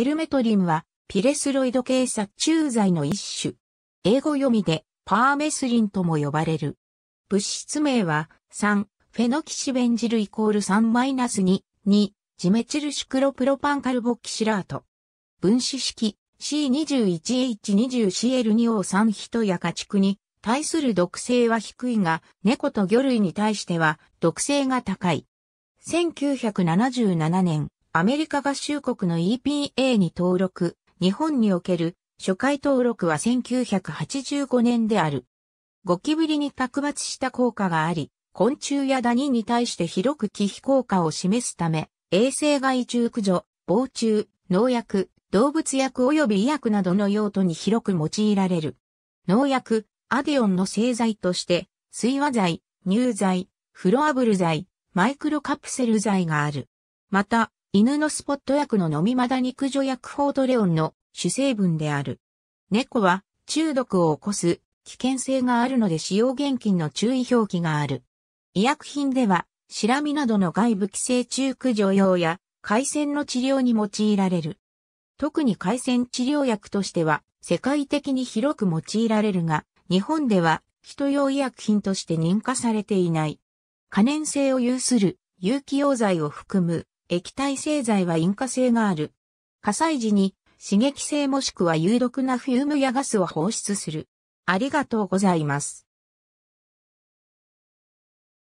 ペルメトリンは、ピレスロイド系殺虫剤の一種。英語読みで、パーメスリンとも呼ばれる。物質名は、3、フェノキシベンジルイコール3-2、2、ジメチルシクロプロパンカルボキシラート。分子式 C21H20CL2O3 ヒトや家畜に対する毒性は低いが、猫と魚類に対しては毒性が高い。1977年、アメリカ合衆国の EPA に登録、日本における初回登録は1985年である。ゴキブリに卓抜した効果があり、昆虫やダニに対して広く忌避効果を示すため、衛生害虫駆除、防虫、農薬、動物薬及び医薬などの用途に広く用いられる。農薬、アデオンの製剤として、水和剤、乳剤、フロアブル剤、マイクロカプセル剤がある。また、犬のスポット薬の飲みまだ肉除薬法トレオンの主成分である。猫は中毒を起こす危険性があるので使用厳禁の注意表記がある。医薬品では、シラミなどの外部寄生虫駆除用や海鮮の治療に用いられる。特に海鮮治療薬としては世界的に広く用いられるが、日本では人用医薬品として認可されていない。可燃性を有する有機溶剤を含む液体製剤は引火性がある。火災時に刺激性もしくは有毒なフィウムやガスを放出する。ありがとうございます。